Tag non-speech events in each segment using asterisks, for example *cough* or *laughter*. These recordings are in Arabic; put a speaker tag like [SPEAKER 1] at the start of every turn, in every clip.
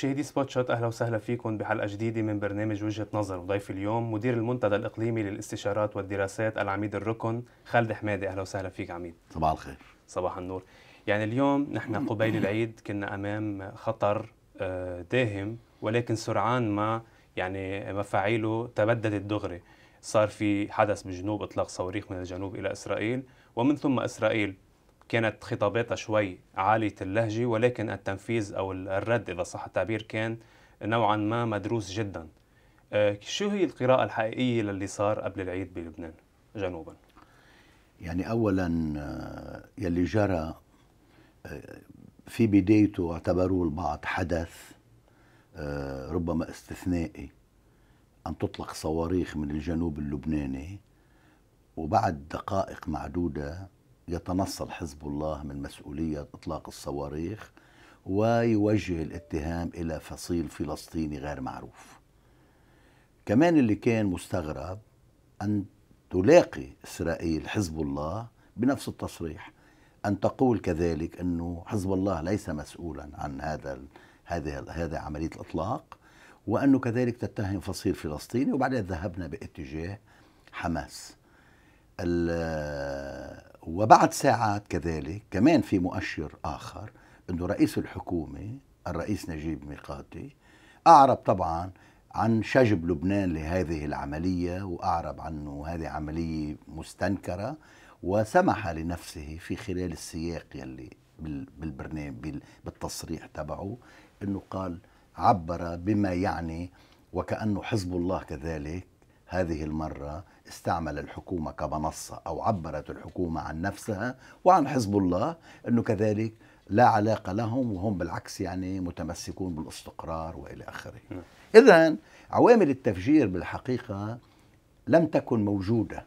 [SPEAKER 1] مشاهدي سبوت شوت اهلا وسهلا فيكم بحلقه جديده من برنامج وجهه نظر وضيف اليوم مدير المنتدى الاقليمي للاستشارات والدراسات العميد الركن خالد حمادي اهلا وسهلا فيك عميد صباح الخير صباح النور يعني اليوم نحن قبيل العيد كنا امام خطر آه، داهم ولكن سرعان ما يعني مفاعيله تبددت دغري صار في حدث بجنوب اطلاق صواريخ من الجنوب الى اسرائيل ومن ثم اسرائيل كانت خطاباتها شوي عالية اللهجة ولكن التنفيذ أو الرد إذا صح التعبير كان نوعا ما مدروس جدا آه، شو هي القراءة الحقيقية للي صار قبل العيد بلبنان جنوبا؟
[SPEAKER 2] يعني أولا آه، يلي جرى آه، في بدايته اعتبروه البعض حدث ربما استثنائي أن تطلق صواريخ من الجنوب اللبناني وبعد دقائق معدودة يتنصل حزب الله من مسؤولية إطلاق الصواريخ ويوجه الاتهام إلى فصيل فلسطيني غير معروف كمان اللي كان مستغرب أن تلاقي إسرائيل حزب الله بنفس التصريح أن تقول كذلك أنه حزب الله ليس مسؤولا عن هذا هذه هذا عملية الإطلاق وأنه كذلك تتهم فصيل فلسطيني وبعدها ذهبنا باتجاه حماس وبعد ساعات كذلك كمان في مؤشر آخر أنه رئيس الحكومة الرئيس نجيب ميقاتي أعرب طبعا عن شجب لبنان لهذه العملية وأعرب عنه هذه عملية مستنكرة وسمح لنفسه في خلال السياق يلي بالبرنامج بالتصريح تبعه أنه قال عبر بما يعني وكأنه حزب الله كذلك هذه المرة استعمل الحكومة كمنصة أو عبرت الحكومة عن نفسها وعن حزب الله أنه كذلك لا علاقة لهم وهم بالعكس يعني متمسكون بالاستقرار وإلى آخره نعم. إذا عوامل التفجير بالحقيقة لم تكن موجودة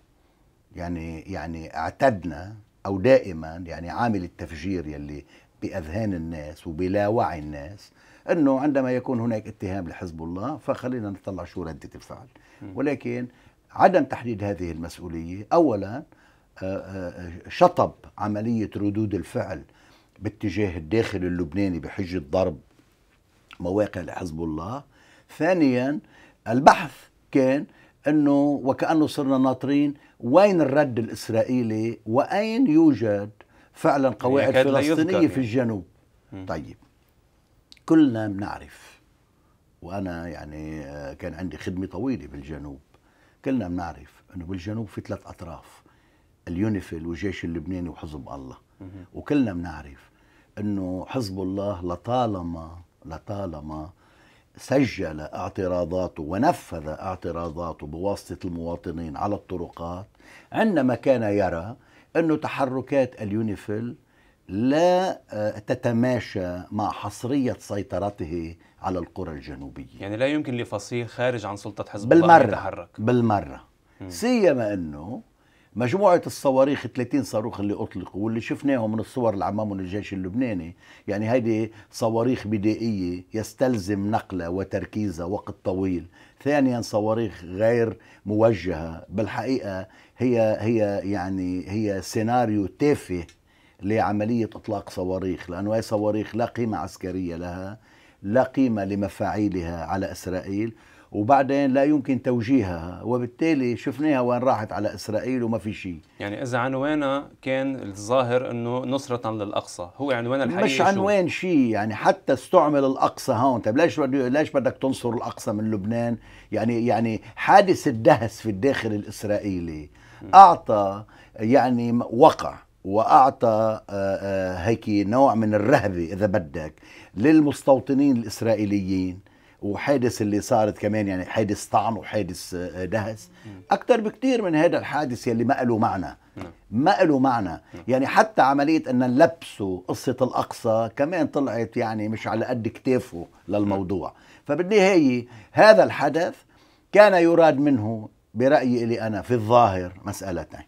[SPEAKER 2] يعني يعني اعتدنا أو دائما يعني عامل التفجير يلي بأذهان الناس وبلا وعي الناس أنه عندما يكون هناك اتهام لحزب الله فخلينا نطلع شو ردة الفعل نعم. ولكن عدم تحديد هذه المسؤولية أولا آه، آه، شطب عملية ردود الفعل باتجاه الداخل اللبناني بحجة ضرب مواقع لحزب الله ثانيا البحث كان أنه وكأنه صرنا ناطرين وين الرد الإسرائيلي وأين يوجد فعلا يعني قواعد فلسطينية في يعني. الجنوب طيب كلنا بنعرف وأنا يعني آه، كان عندي خدمة طويلة بالجنوب كلنا بنعرف انه بالجنوب في ثلاث اطراف اليونيفيل والجيش اللبناني وحزب الله وكلنا بنعرف انه حزب الله لطالما لطالما سجل اعتراضاته ونفذ اعتراضاته بواسطه المواطنين على الطرقات عندما كان يرى انه تحركات اليونيفيل لا آه، تتماشى مع حصريه سيطرته على القرى الجنوبية
[SPEAKER 1] يعني لا يمكن لفصيل خارج عن سلطة حزب الله بالمرة يتحرك بالمرة
[SPEAKER 2] سيما أنه مجموعة الصواريخ 30 صاروخ اللي أطلقوا واللي شفناهم من الصور اللي عمامهم الجيش اللبناني يعني هذه صواريخ بدائية يستلزم نقلها وتركيزها وقت طويل ثانيا صواريخ غير موجهة بالحقيقة هي هي يعني هي سيناريو تافه لعملية إطلاق صواريخ لأنه هي صواريخ لا قيمة عسكرية لها لا قيمة لمفاعيلها على إسرائيل وبعدين لا يمكن توجيهها وبالتالي شفناها وين راحت على إسرائيل وما في شيء
[SPEAKER 1] يعني إذا عنوانها كان الظاهر أنه نصرة للأقصى هو عنوان الحقيقي مش عنوان
[SPEAKER 2] شيء يعني حتى استعمل الأقصى هون طيب ليش ليش بدك تنصر الأقصى من لبنان يعني يعني حادث الدهس في الداخل الإسرائيلي أعطى يعني وقع واعطى آه، آه، هيك نوع من الرهبه اذا بدك للمستوطنين الاسرائيليين وحادث اللي صارت كمان يعني حادث طعن وحادث آه، آه، دهس اكثر بكثير من هذا الحادث يلي ما له معنى نعم. ما له معنى نعم. يعني حتى عمليه ان نلبسوا قصه الاقصى كمان طلعت يعني مش على قد كتافه للموضوع نعم. فبالنهايه هذا الحدث كان يراد منه برايي لي انا في الظاهر مسالتين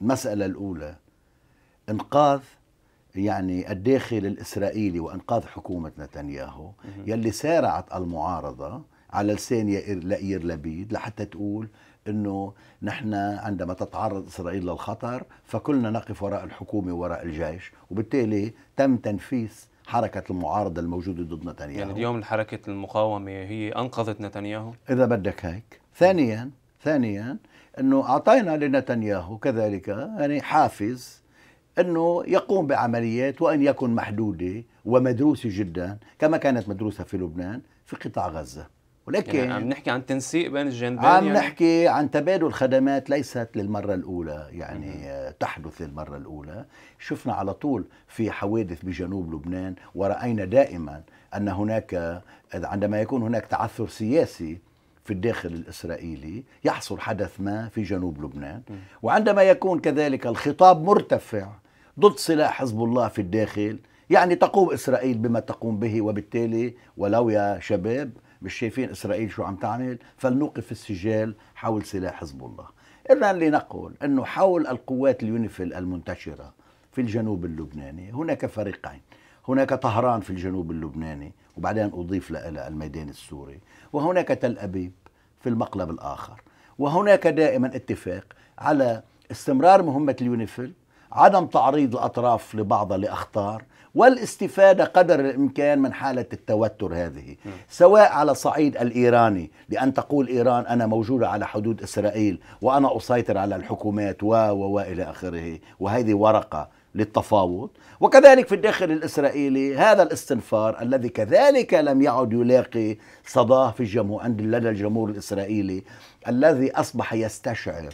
[SPEAKER 2] المساله الاولى انقاذ يعني الداخل الإسرائيلي وإنقاذ حكومة نتنياهو يلي سارعت المعارضة على لسان يائر لبيد لحتى تقول انه نحن عندما تتعرض اسرائيل للخطر فكلنا نقف وراء الحكومه وراء الجيش وبالتالي تم تنفيذ حركة المعارضة الموجودة ضد نتنياهو يعني اليوم
[SPEAKER 1] حركة المقاومة هي أنقذت نتنياهو؟
[SPEAKER 2] إذا بدك هيك ثانيا ثانيا أنه أعطينا لنتنياهو كذلك يعني حافز أنه يقوم بعمليات وإن يكن محدودة ومدروسة جدا كما كانت مدروسة في لبنان في قطاع
[SPEAKER 1] غزة ولكن يعني عم نحكي عن تنسيق بين الجانبين عم يعني...
[SPEAKER 2] نحكي عن تبادل خدمات ليست للمرة الأولى يعني آه، تحدث للمرة الأولى شفنا على طول في حوادث بجنوب لبنان ورأينا دائما أن هناك آه، عندما يكون هناك تعثر سياسي في الداخل الإسرائيلي يحصل حدث ما في جنوب لبنان وعندما يكون كذلك الخطاب مرتفع ضد سلاح حزب الله في الداخل يعني تقوم إسرائيل بما تقوم به وبالتالي ولو يا شباب مش شايفين إسرائيل شو عم تعمل فلنوقف السجال حول سلاح حزب الله إذا لنقول أنه حول القوات اليونيفيل المنتشرة في الجنوب اللبناني هناك فريقين هناك طهران في الجنوب اللبناني وبعدين أضيف لها الميدان السوري وهناك تل أبيب في المقلب الآخر وهناك دائما اتفاق على استمرار مهمة اليونيفيل عدم تعريض الأطراف لبعضها لأخطار والاستفادة قدر الإمكان من حالة التوتر هذه سواء على صعيد الإيراني لأن تقول إيران أنا موجودة على حدود إسرائيل وأنا أسيطر على الحكومات و و إلى آخره وهذه ورقة للتفاوض وكذلك في الداخل الإسرائيلي هذا الاستنفار الذي كذلك لم يعد يلاقي صداه في الجمهور عند لدى الجمهور الإسرائيلي الذي أصبح يستشعر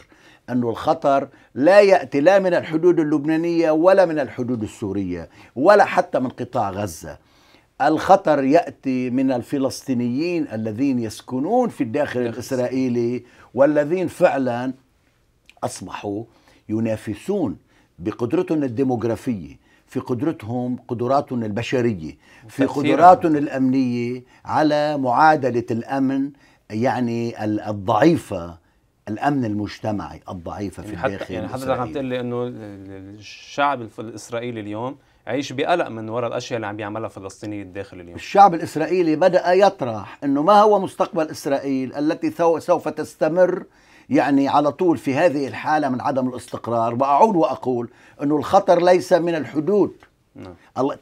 [SPEAKER 2] أن الخطر لا يأتي لا من الحدود اللبنانية ولا من الحدود السورية ولا حتى من قطاع غزة الخطر يأتي من الفلسطينيين الذين يسكنون في الداخل الإسرائيلي والذين فعلا أصبحوا ينافسون بقدرتهم الديموغرافية في قدرتهم قدراتهم البشرية في قدراتهم الأمنية على معادلة الأمن يعني الضعيفة الامن المجتمعي الضعيفه في يعني الداخل يعني حضرتك عم
[SPEAKER 1] تقول لي انه الشعب الاسرائيلي اليوم عايش بقلق من وراء الاشياء اللي عم بيعملها فلسطيني الداخل اليوم
[SPEAKER 2] الشعب الاسرائيلي بدا يطرح انه ما هو مستقبل اسرائيل التي سوف تستمر يعني على طول في هذه الحاله من عدم الاستقرار واعود واقول انه الخطر ليس من الحدود نعم.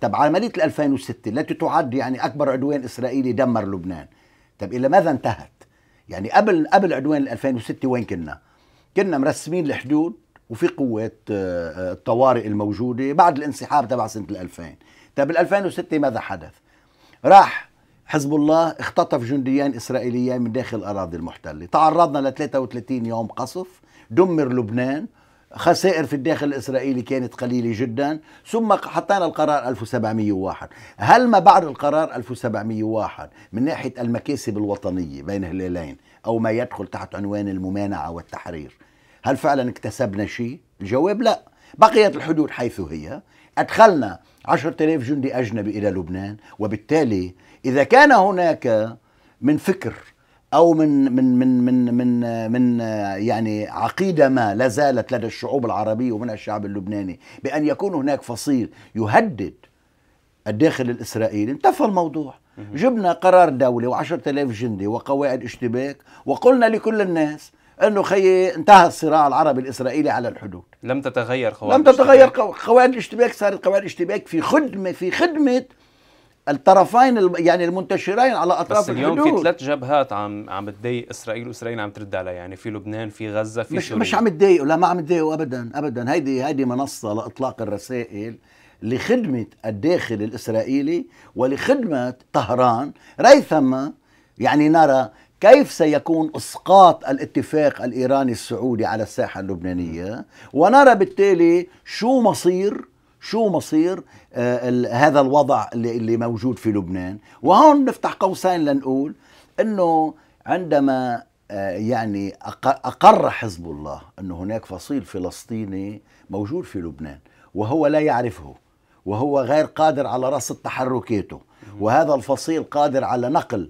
[SPEAKER 2] طب عمليه 2006 التي تعد يعني اكبر عدوان اسرائيلي دمر لبنان طب الى ماذا انتهت يعني قبل قبل عدوان 2006 وين كنا؟ كنا مرسمين الحدود وفي قوات آه، آه، الطوارئ الموجوده بعد الانسحاب تبع سنه 2000 طيب بال 2006 ماذا حدث؟ راح حزب الله اختطف جنديان اسرائيليين من داخل الاراضي المحتله، تعرضنا ل 33 يوم قصف، دمر لبنان، خسائر في الداخل الإسرائيلي كانت قليلة جدا ثم حطينا القرار 1701 هل ما بعد القرار 1701 من ناحية المكاسب الوطنية بين هلالين أو ما يدخل تحت عنوان الممانعة والتحرير هل فعلا اكتسبنا شيء؟ الجواب لا بقيت الحدود حيث هي أدخلنا 10000 جندي أجنبي إلى لبنان وبالتالي إذا كان هناك من فكر او من من من من من من يعني عقيده ما لا زالت لدى الشعوب العربيه ومنها الشعب اللبناني بان يكون هناك فصيل يهدد الداخل الاسرائيلي انتفى الموضوع جبنا قرار دولي و10000 جندي وقواعد اشتباك وقلنا لكل الناس انه خيي انتهى الصراع العربي الاسرائيلي على الحدود
[SPEAKER 1] لم تتغير قواعد لم تتغير
[SPEAKER 2] قواعد الاشتباك صارت قواعد الاشتباك في خدمه في خدمه الطرفين يعني المنتشرين على اطراف بس اليوم الحدود. في
[SPEAKER 1] ثلاث جبهات عم عم بتضايق اسرائيل واسرائيل عم ترد عليها يعني في لبنان في غزه في مش سوريا مش عم
[SPEAKER 2] تضايقوا لا ما عم تضايقوا ابدا ابدا هيدي هيدي منصه لاطلاق الرسائل لخدمه الداخل الاسرائيلي ولخدمه طهران ريثما يعني نرى كيف سيكون اسقاط الاتفاق الايراني السعودي على الساحه اللبنانيه ونرى بالتالي شو مصير شو مصير آه، هذا الوضع اللي, اللي موجود في لبنان وهون نفتح قوسين لنقول انه عندما آه، يعني اقر حزب الله انه هناك فصيل فلسطيني موجود في لبنان وهو لا يعرفه وهو غير قادر على رصد تحركاته وهذا الفصيل قادر على نقل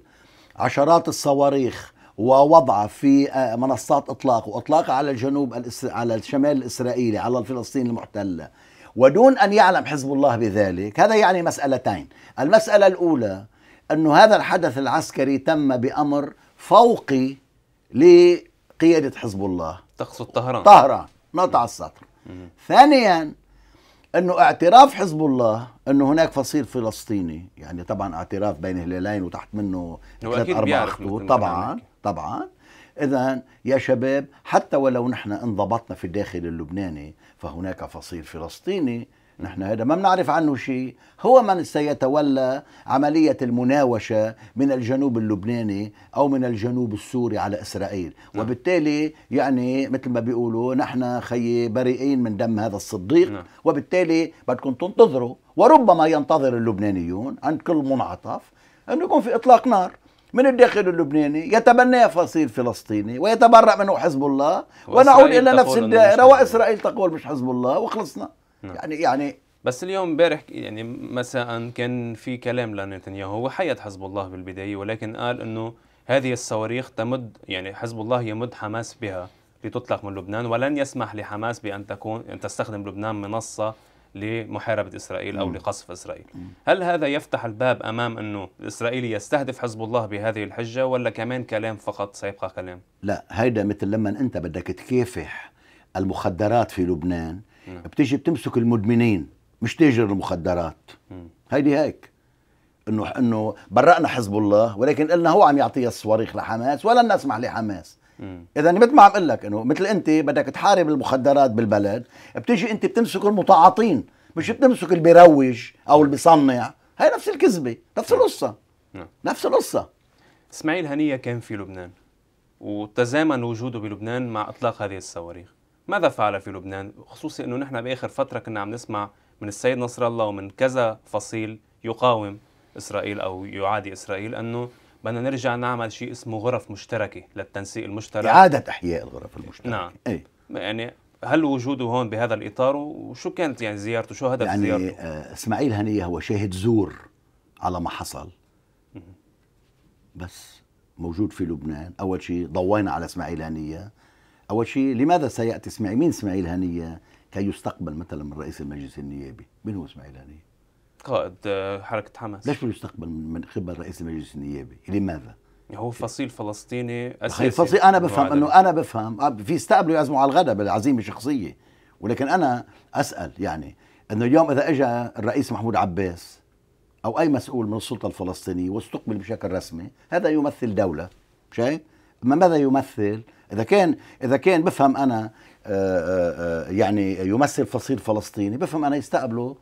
[SPEAKER 2] عشرات الصواريخ ووضعه في آه، منصات اطلاق واطلاقها على الجنوب على الشمال الاسرائيلي على الفلسطين المحتله ودون أن يعلم حزب الله بذلك هذا يعني مسألتين المسألة الأولى أن هذا الحدث العسكري تم بأمر فوقي لقيادة حزب الله
[SPEAKER 1] تقصد طهران طهران
[SPEAKER 2] نقطع السطر ثانيا انه اعتراف حزب الله انه هناك فصيل فلسطيني يعني طبعا اعتراف بين هلالين وتحت منه ثلاث اربع خطوط طبعا طبعا اذا يا شباب حتى ولو نحن انضبطنا في الداخل اللبناني فهناك فصيل فلسطيني نحن هذا ما بنعرف عنه شيء هو من سيتولى عملية المناوشة من الجنوب اللبناني أو من الجنوب السوري على إسرائيل نعم. وبالتالي يعني مثل ما بيقولوا نحن خي بريئين من دم هذا الصديق نعم. وبالتالي بدكم تنتظروا وربما ينتظر اللبنانيون عند كل منعطف أن يكون في إطلاق نار من الداخل اللبناني يتبنى فصيل فلسطيني ويتبرأ منه حزب الله ونعود إلى نفس الدائرة وإسرائيل تقول مش حزب الله وخلصنا نعم. يعني يعني
[SPEAKER 1] بس اليوم امبارح يعني مساء كان في كلام لنتنياهو هو حيد حزب الله بالبداية ولكن قال أنه هذه الصواريخ تمد يعني حزب الله يمد حماس بها لتطلق من لبنان ولن يسمح لحماس بأن تكون أن تستخدم لبنان منصة لمحاربة إسرائيل أو لقصف إسرائيل هل هذا يفتح الباب أمام أنه الإسرائيلي يستهدف حزب الله بهذه الحجة ولا كمان كلام فقط سيبقى كلام
[SPEAKER 2] لا هيدا مثل لما أنت بدك تكافح المخدرات في لبنان نعم. بتيجي بتمسك المدمنين مش تاجر المخدرات هيدي هيك انه انه برأنا حزب الله ولكن قلنا هو عم يعطيها الصواريخ لحماس ولن نسمح لحماس اذا مثل ما عم اقول لك انه مثل انت بدك تحارب المخدرات بالبلد بتيجي انت بتمسك المتعاطين مش بتمسك اللي بيروج او اللي بيصنع هي نفس الكذبه نفس نعم. القصه نعم. نفس القصه
[SPEAKER 1] اسماعيل هنيه كان في لبنان وتزامن وجوده بلبنان مع اطلاق هذه الصواريخ ماذا فعل في لبنان خصوصي انه نحن باخر فتره كنا عم نسمع من السيد نصر الله ومن كذا فصيل يقاوم اسرائيل او يعادي اسرائيل انه بدنا نرجع نعمل شيء اسمه غرف مشتركه للتنسيق المشترك اعاده احياء الغرف المشتركه نعم ايه؟ يعني هل وجوده هون بهذا الاطار وشو كانت يعني زيارته شو هدف يعني زيارته؟
[SPEAKER 2] آه اسماعيل هنيه هو شاهد زور على ما حصل بس موجود في لبنان اول شيء ضوينا على اسماعيل هنيه اول شيء لماذا سياتي اسماعيل مين اسماعيل هنيه كي يستقبل مثلا من رئيس المجلس النيابي من هو اسماعيل هنيه
[SPEAKER 1] قائد آه، حركه حماس ليش في
[SPEAKER 2] يستقبل من قبل رئيس المجلس النيابي؟ لماذا؟
[SPEAKER 1] هو فصيل فلسطيني اساسي فصيل انا بفهم انه
[SPEAKER 2] انا بفهم آه، في استقبلوا يعزموا على الغداء بالعزيمه الشخصيه ولكن انا اسال يعني انه اليوم اذا اجى الرئيس محمود عباس او اي مسؤول من السلطه الفلسطينيه واستقبل بشكل رسمي هذا يمثل دوله شايف؟ ما ماذا يمثل؟ اذا كان اذا كان بفهم انا آه، يعني يمثل فصيل فلسطيني بفهم انا يستقبله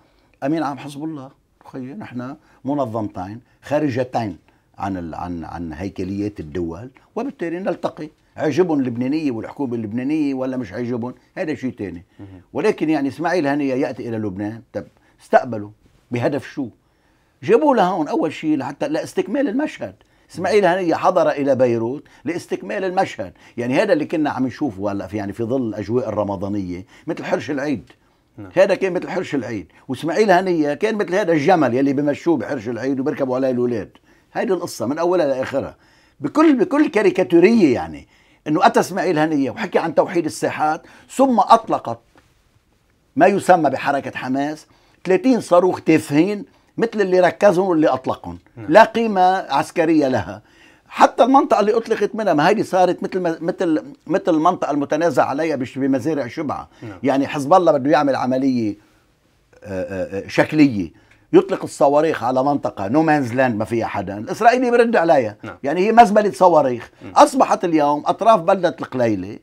[SPEAKER 2] امين عام حزب الله خيي نحن منظمتين خارجتين عن عن عن هيكليات الدول وبالتالي نلتقي عجبهم اللبنانيه والحكومه اللبنانيه ولا مش عجبهم هذا شيء ثاني ولكن يعني اسماعيل هنيه ياتي الى لبنان طب استقبلوا بهدف شو؟ جابوا لهون اول شيء لحتى لاستكمال المشهد اسماعيل هنية حضر إلى بيروت لاستكمال المشهد يعني هذا اللي كنا عم نشوفه هلا في يعني في ظل الأجواء الرمضانية مثل حرش العيد نعم. هذا كان مثل حرش العيد واسماعيل هنيه كان مثل هذا الجمل يلي بمشوه بحرش العيد وبيركبوا عليه الاولاد هيدي القصه من اولها لاخرها بكل بكل كاريكاتوريه يعني انه اتى اسماعيل هنيه وحكي عن توحيد الساحات ثم اطلقت ما يسمى بحركه حماس 30 صاروخ تافهين مثل اللي ركزهم واللي اطلقهم نعم. لا قيمه عسكريه لها حتى المنطقه اللي اطلقت منها ما هيدي صارت مثل مثل مثل المنطقه المتنازع عليها بمزارع شبعه نعم. يعني حزب الله بده يعمل عمليه آه، آه، آه، شكليه يطلق الصواريخ على منطقه نومانز لاند ما فيها حدا الاسرائيلي بيرد عليها نعم. يعني هي مزبله صواريخ اصبحت اليوم اطراف بلده القليله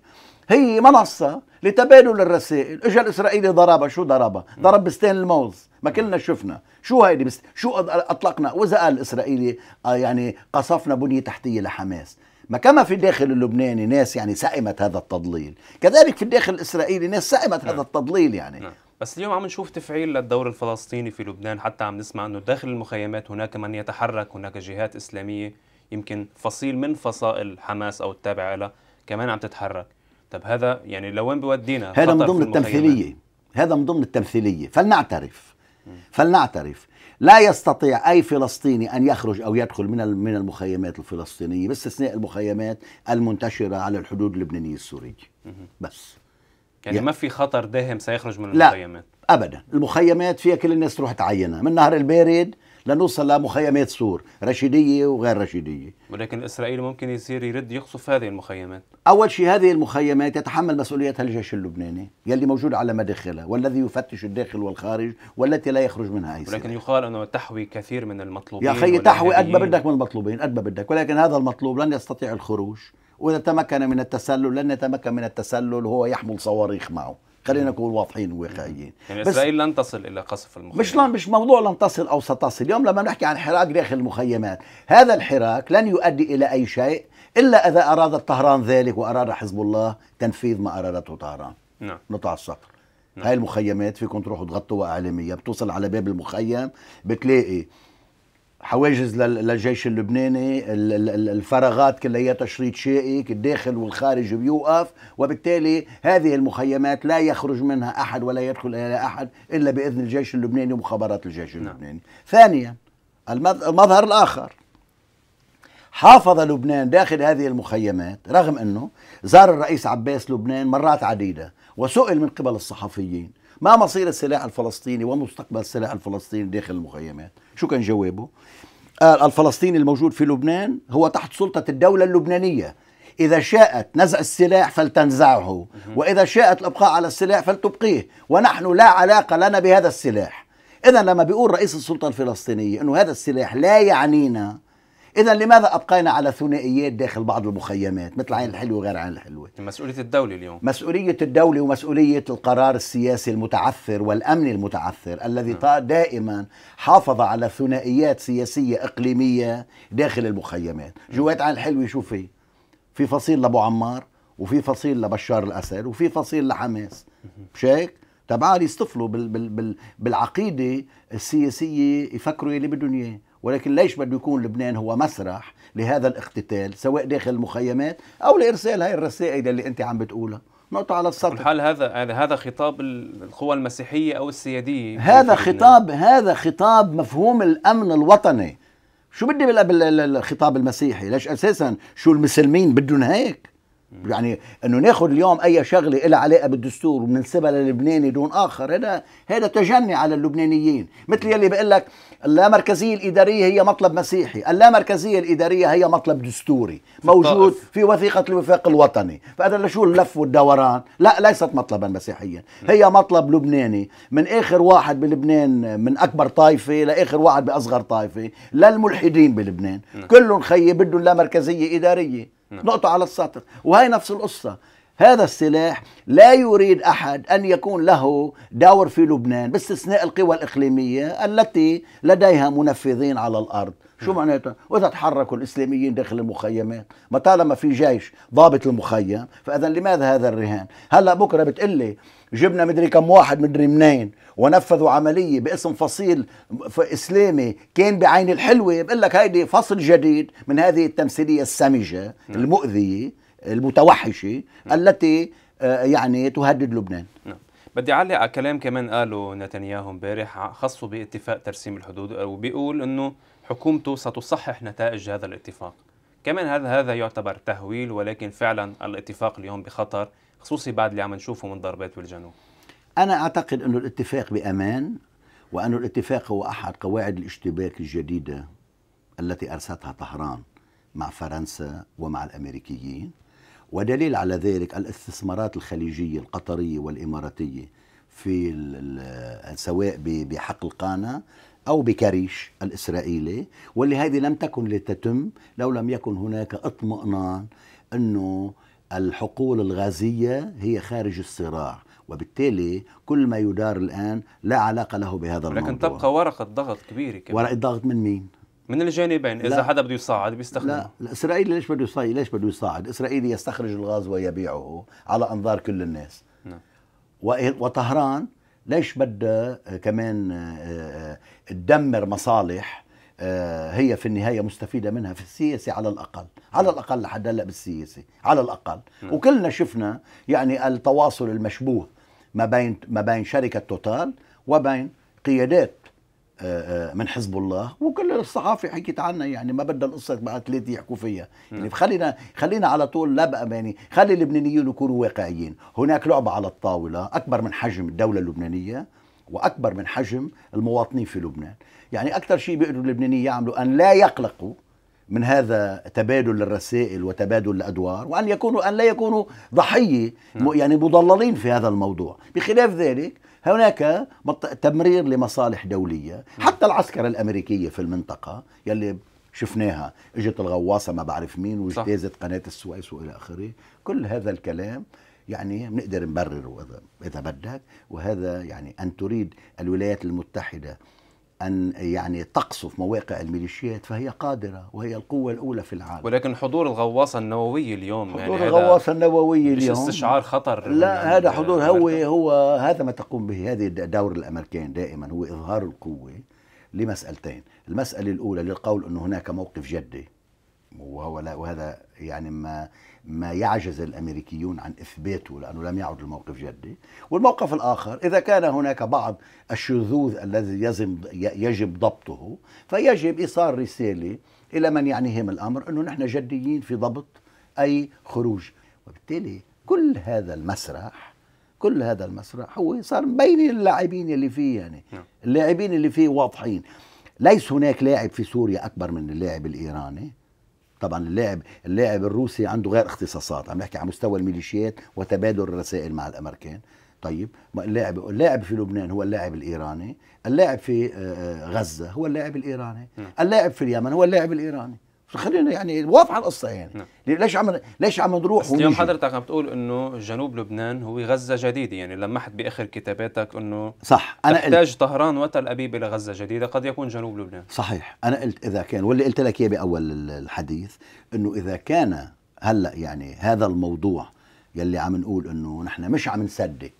[SPEAKER 2] هي منصه لتبادل الرسائل اجى الاسرائيلي ضربها شو ضربها ضرب بستان الموز ما كلنا شفنا شو هيدي بس شو اطلقنا واذا قال الاسرائيلي آه يعني قصفنا بنيه تحتيه لحماس ما كما في الداخل اللبناني ناس يعني سئمت هذا التضليل كذلك في الداخل الاسرائيلي ناس سئمت هذا نعم. التضليل يعني
[SPEAKER 1] نعم. بس اليوم عم نشوف تفعيل للدور الفلسطيني في لبنان حتى عم نسمع انه داخل المخيمات هناك من يتحرك هناك جهات اسلاميه يمكن فصيل من فصائل حماس او التابعه لها كمان عم تتحرك طب هذا يعني لوين بيودينا هذا من ضمن التمثيليه
[SPEAKER 2] هذا من ضمن التمثيليه فلنعترف فلنعترف لا يستطيع اي فلسطيني ان يخرج او يدخل من من المخيمات الفلسطينيه باستثناء المخيمات المنتشره على الحدود اللبنانيه السوريه بس
[SPEAKER 1] يعني, يعني ما في خطر داهم سيخرج من المخيمات
[SPEAKER 2] لا ابدا المخيمات فيها كل الناس تروح تعينها من نهر البارد لنوصل لمخيمات سور رشيديه وغير رشيديه
[SPEAKER 1] ولكن اسرائيل ممكن يصير يرد يقصف هذه المخيمات
[SPEAKER 2] اول شيء هذه المخيمات يتحمل مسؤوليتها الجيش اللبناني يلي موجود على مداخلها والذي يفتش الداخل والخارج والتي لا يخرج منها اي ولكن
[SPEAKER 1] يقال انه تحوي كثير من المطلوبين يا اخي تحوي قد ما بدك
[SPEAKER 2] من المطلوبين قد ما بدك ولكن هذا المطلوب لن يستطيع الخروج واذا تمكن من التسلل لن يتمكن من التسلل هو يحمل صواريخ معه خلينا نكون واضحين وواقعيين يعني بس اسرائيل
[SPEAKER 1] لن تصل الى قصف المخيمات
[SPEAKER 2] مش لن مش موضوع لن تصل او ستصل اليوم لما نحكي عن حراك داخل المخيمات هذا الحراك لن يؤدي الى اي شيء الا اذا ارادت طهران ذلك واراد حزب الله تنفيذ ما ارادته طهران نعم نقطع السطر نعم. هاي المخيمات فيكم تروحوا تغطوها اعلاميه بتوصل على باب المخيم بتلاقي حواجز للجيش اللبناني الفراغات كلها تشريط شائك الداخل والخارج بيوقف وبالتالي هذه المخيمات لا يخرج منها أحد ولا يدخل إلى أحد إلا بإذن الجيش اللبناني ومخابرات الجيش نعم. اللبناني نعم. ثانيا المظهر الآخر حافظ لبنان داخل هذه المخيمات رغم أنه زار الرئيس عباس لبنان مرات عديدة وسئل من قبل الصحفيين ما مصير السلاح الفلسطيني ومستقبل السلاح الفلسطيني داخل المخيمات شو كان جوابه قال الفلسطيني الموجود في لبنان هو تحت سلطة الدولة اللبنانية إذا شاءت نزع السلاح فلتنزعه وإذا شاءت الإبقاء على السلاح فلتبقيه ونحن لا علاقة لنا بهذا السلاح إذا لما بيقول رئيس السلطة الفلسطينية أنه هذا السلاح لا يعنينا اذا لماذا ابقينا على ثنائيات داخل بعض المخيمات مثل عين الحلوه وغير عين الحلوه
[SPEAKER 1] مسؤوليه الدوله اليوم
[SPEAKER 2] مسؤوليه الدوله ومسؤوليه القرار السياسي المتعثر والامن المتعثر الذي نعم. دائما حافظ على ثنائيات سياسيه اقليميه داخل المخيمات نعم. جوات عين الحلوه شو في في فصيل لابو عمار وفي فصيل لبشار الاسد وفي فصيل لحماس مش هيك تبعها يصطفلوا بال بال بال بالعقيده السياسيه يفكروا يلي بدهم اياه ولكن ليش بده يكون لبنان هو مسرح لهذا الاقتتال سواء داخل المخيمات او لارسال هاي الرسائل اللي انت عم بتقولها
[SPEAKER 1] نقطة على السطح هل هذا هذا خطاب القوى المسيحية أو السيادية هذا
[SPEAKER 2] خطاب هذا خطاب مفهوم الأمن الوطني شو بدي بالخطاب المسيحي ليش أساسا شو المسلمين بدهم هيك يعني انه ناخذ اليوم اي شغله لها علاقه بالدستور وبننسبها للبناني دون اخر هذا هذا تجني على اللبنانيين مثل يلي بقول لك اللامركزيه الاداريه هي مطلب مسيحي اللامركزيه الاداريه هي مطلب دستوري في موجود الطائف. في وثيقه الوفاق الوطني فهذا شو اللف والدوران لا ليست مطلبا مسيحيا هي مطلب لبناني من اخر واحد بلبنان من اكبر طائفه لاخر واحد باصغر طائفه للملحدين بلبنان كلهم خيي بدهم لامركزيه اداريه نعم. نقطة على السطر وهي نفس القصة هذا السلاح لا يريد أحد أن يكون له دور في لبنان باستثناء القوى الإقليمية التي لديها منفذين على الأرض شو معناتها؟ واذا تحركوا الاسلاميين داخل المخيمات، ما طالما في جيش ضابط المخيم، فاذا لماذا هذا الرهان؟ هلا بكره بتقلي جبنا مدري كم واحد مدري منين ونفذوا عمليه باسم فصيل اسلامي كان بعين الحلوه بقول لك هيدي فصل جديد من هذه التمثيليه السمجه نعم. المؤذيه المتوحشه نعم. التي آه، يعني تهدد لبنان
[SPEAKER 1] نعم. بدي اعلق على كلام كمان قاله نتنياهو امبارح خاصه باتفاق ترسيم الحدود وبيقول انه حكومته ستصحح نتائج هذا الاتفاق كمان هذا هذا يعتبر تهويل ولكن فعلا الاتفاق اليوم بخطر خصوصي بعد اللي عم نشوفه من ضربات بالجنوب
[SPEAKER 2] انا اعتقد انه الاتفاق بامان وأن الاتفاق هو أحد قواعد الاشتباك الجديدة التي أرستها طهران مع فرنسا ومع الأمريكيين ودليل على ذلك الاستثمارات الخليجية القطرية والإماراتية في سواء بحقل قانا أو بكريش الإسرائيلي واللي هذه لم تكن لتتم لو لم يكن هناك اطمئنان أنه الحقول الغازية هي خارج الصراع وبالتالي كل ما يدار الآن لا علاقة له بهذا لكن الموضوع لكن
[SPEAKER 1] تبقى ورقة ضغط كبيرة كمان. ورقة
[SPEAKER 2] ضغط من مين؟
[SPEAKER 1] من الجانبين اذا لا. حدا بده يصعد بيستخدم لا الاسرائيلي
[SPEAKER 2] ليش بده يصعد ليش بده يصعد الاسرائيلي يستخرج الغاز ويبيعه على انظار كل الناس نعم. وطهران ليش بدها كمان آه، تدمر مصالح آه، هي في النهايه مستفيده منها في السياسه على الاقل على نعم. الاقل لحد هلا بالسياسه على الاقل نعم. وكلنا شفنا يعني التواصل المشبوه ما بين ما بين شركه توتال وبين قيادات آه، آه، من حزب الله وكل الصحافه حكيت عنها يعني ما بدها القصه بقى ثلاثه يحكوا فيها نعم. يعني خلينا خلينا على طول لا بقى يعني خلي اللبنانيين يكونوا واقعيين هناك لعبه على الطاوله اكبر من حجم الدوله اللبنانيه واكبر من حجم المواطنين في لبنان يعني اكثر شيء بيقدروا اللبنانيين يعملوا ان لا يقلقوا من هذا تبادل الرسائل وتبادل الادوار وان يكونوا ان لا يكونوا ضحيه نعم. يعني مضللين في هذا الموضوع بخلاف ذلك هناك تمرير لمصالح دوليه نعم. حتى العسكره الامريكيه في المنطقه يلي شفناها اجت الغواصه ما بعرف مين واجتازت قناه السويس والى اخره كل هذا الكلام يعني بنقدر نبرر اذا بدك وهذا يعني ان تريد الولايات المتحده أن يعني تقصف مواقع الميليشيات فهي قادرة وهي القوة الأولى في العالم
[SPEAKER 1] ولكن حضور الغواصة النووية اليوم يعني حضور يعني الغواصة النووية اليوم استشعار خطر لا يعني هذا حضور هو
[SPEAKER 2] هو هذا ما تقوم به هذه دور الأمريكان دائما هو إظهار القوة لمسألتين المسألة الأولى للقول انه هناك موقف جدي وهو لا وهذا يعني ما ما يعجز الامريكيون عن اثباته لانه لم يعد الموقف جدي، والموقف الاخر اذا كان هناك بعض الشذوذ الذي يزم يجب ضبطه فيجب ايصال رساله الى من يعنيهم الامر انه نحن جديين في ضبط اي خروج، وبالتالي كل هذا المسرح كل هذا المسرح هو صار مبين اللاعبين اللي فيه يعني نعم. اللاعبين اللي فيه واضحين ليس هناك لاعب في سوريا اكبر من اللاعب الايراني طبعا اللاعب اللاعب الروسي عنده غير اختصاصات عم نحكي على مستوى الميليشيات وتبادل الرسائل مع الامريكان طيب اللاعب اللاعب في لبنان هو اللاعب الايراني اللاعب في آه، آه، غزه هو اللاعب الايراني اللاعب في اليمن هو اللاعب الايراني خلينا يعني واضحه القصه يعني نعم. ليش عم ليش عم نروح بس اليوم حضرتك
[SPEAKER 1] عم بتقول انه جنوب لبنان هو غزه جديده يعني لمحت باخر كتاباتك انه
[SPEAKER 2] صح انا تحتاج قلت
[SPEAKER 1] طهران وتل ابيب الى غزه جديده قد يكون جنوب لبنان
[SPEAKER 2] صحيح انا قلت اذا كان واللي قلت لك اياه باول الحديث انه اذا كان هلا يعني هذا الموضوع يلي عم نقول انه نحن مش عم نصدق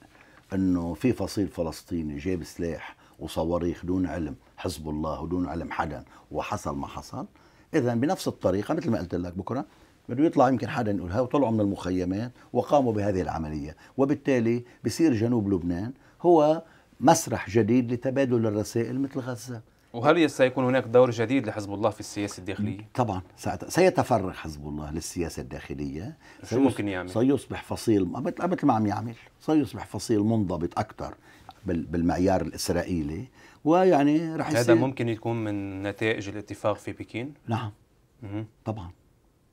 [SPEAKER 2] انه في فصيل فلسطيني جاب سلاح وصواريخ دون علم حزب الله ودون علم حدا وحصل ما حصل اذا بنفس الطريقه مثل ما قلت لك بكره بده يطلع يمكن حدا يقولها وطلعوا من المخيمات وقاموا بهذه العمليه وبالتالي بصير جنوب لبنان هو مسرح جديد لتبادل الرسائل مثل غزه
[SPEAKER 1] وهل سيكون هناك دور جديد لحزب الله في السياسه الداخليه؟
[SPEAKER 2] طبعا سيتفرغ حزب الله للسياسه الداخليه شو ممكن يعمل؟ سيصبح فصيل مثل ما عم يعمل سيصبح فصيل منضبط اكثر بالمعيار الاسرائيلي
[SPEAKER 1] ويعني رح يصير هذا ممكن يكون من نتائج الاتفاق في بكين؟ نعم مم.
[SPEAKER 2] طبعا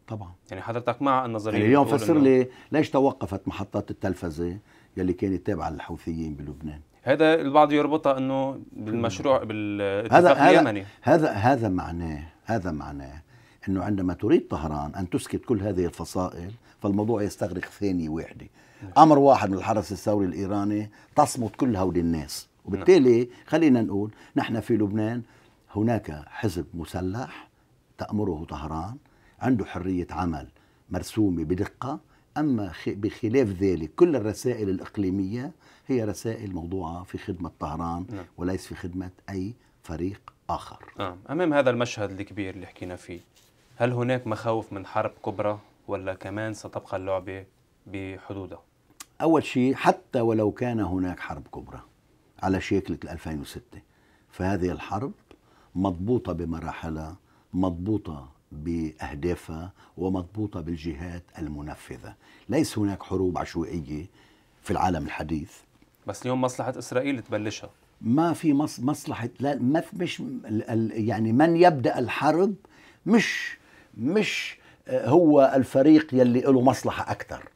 [SPEAKER 2] طبعا
[SPEAKER 1] يعني حضرتك مع النظريه يعني اليوم فسر لي
[SPEAKER 2] ليش توقفت محطات التلفزه يلي كانت تابعه للحوثيين بلبنان
[SPEAKER 1] هذا البعض يربطها انه بالمشروع بالاتفاق هذا اليمني
[SPEAKER 2] هذا هذا معناه هذا معناه انه عندما تريد طهران ان تسكت كل هذه الفصائل فالموضوع يستغرق ثانية واحدة أمر واحد من الحرس الثوري الإيراني تصمت كل هول الناس وبالتالي خلينا نقول نحن في لبنان هناك حزب مسلح تأمره طهران عنده حرية عمل مرسومة بدقة أما بخلاف ذلك كل الرسائل الإقليمية هي رسائل موضوعة في خدمة طهران نعم. وليس في خدمة أي فريق
[SPEAKER 1] آخر نعم. أمام هذا المشهد الكبير اللي حكينا فيه هل هناك مخاوف من حرب كبرى ولا كمان ستبقى اللعبة بحدودها؟
[SPEAKER 2] أول شيء حتى ولو كان هناك حرب كبرى على شكل 2006 فهذه الحرب مضبوطة بمراحلها مضبوطة بأهدافها ومضبوطة بالجهات المنفذة ليس هناك حروب عشوائية في العالم الحديث
[SPEAKER 1] بس اليوم مصلحة إسرائيل تبلشها ما في مصلحة لا ما مش
[SPEAKER 2] يعني من يبدأ الحرب مش مش آه، هو الفريق يلي له مصلحة أكثر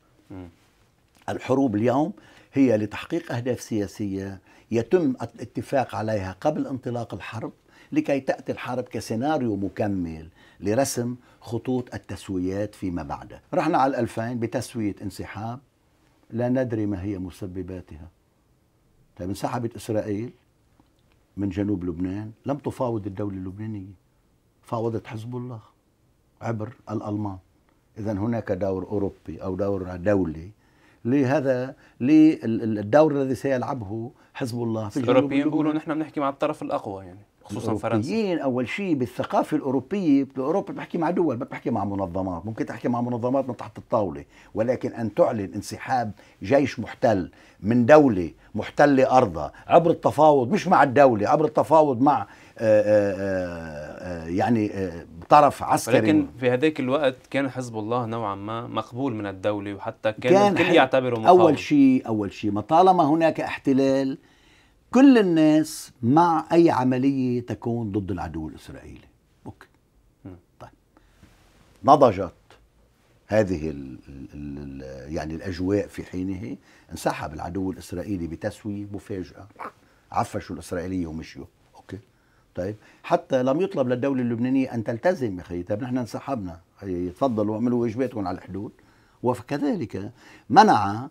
[SPEAKER 2] الحروب اليوم هي لتحقيق أهداف سياسية يتم الاتفاق عليها قبل انطلاق الحرب لكي تأتي الحرب كسيناريو مكمل لرسم خطوط التسويات فيما بعد رحنا على 2000 بتسوية انسحاب لا ندري ما هي مسبباتها طيب انسحبت إسرائيل من جنوب لبنان لم تفاوض الدولة اللبنانية فاوضت حزب الله عبر الألمان إذا هناك دور أوروبي أو دور دولي لهذا للدور الذي سيلعبه حزب الله في الاوروبيين بيقولوا
[SPEAKER 1] نحن بنحكي مع الطرف الاقوى يعني خصوصا فرنسا
[SPEAKER 2] اول شيء بالثقافه الاوروبيه باوروبا بحكي مع دول ما بحكي مع منظمات ممكن تحكي مع منظمات من تحت الطاوله ولكن ان تعلن انسحاب جيش محتل من دوله محتله ارضها عبر التفاوض مش مع الدوله عبر التفاوض مع آه، آه، آه، يعني طرف عسكري لكن
[SPEAKER 1] في هذاك الوقت كان حزب الله نوعا ما مقبول من الدولة وحتى كان, كان الكل يعتبره مقاوم أول
[SPEAKER 2] شيء أول شيء ما طالما هناك احتلال كل الناس مع أي عملية تكون ضد العدو الإسرائيلي
[SPEAKER 1] أوكي طيب
[SPEAKER 2] نضجت هذه ال ال ال يعني الأجواء في حينه انسحب العدو الإسرائيلي بتسوية مفاجاه عفشوا الإسرائيلية ومشيوا طيب حتى لم يطلب للدولة اللبنانية أن تلتزم يا أخي طيب نحن انسحبنا تفضلوا اعملوا واجباتكم على الحدود وكذلك منع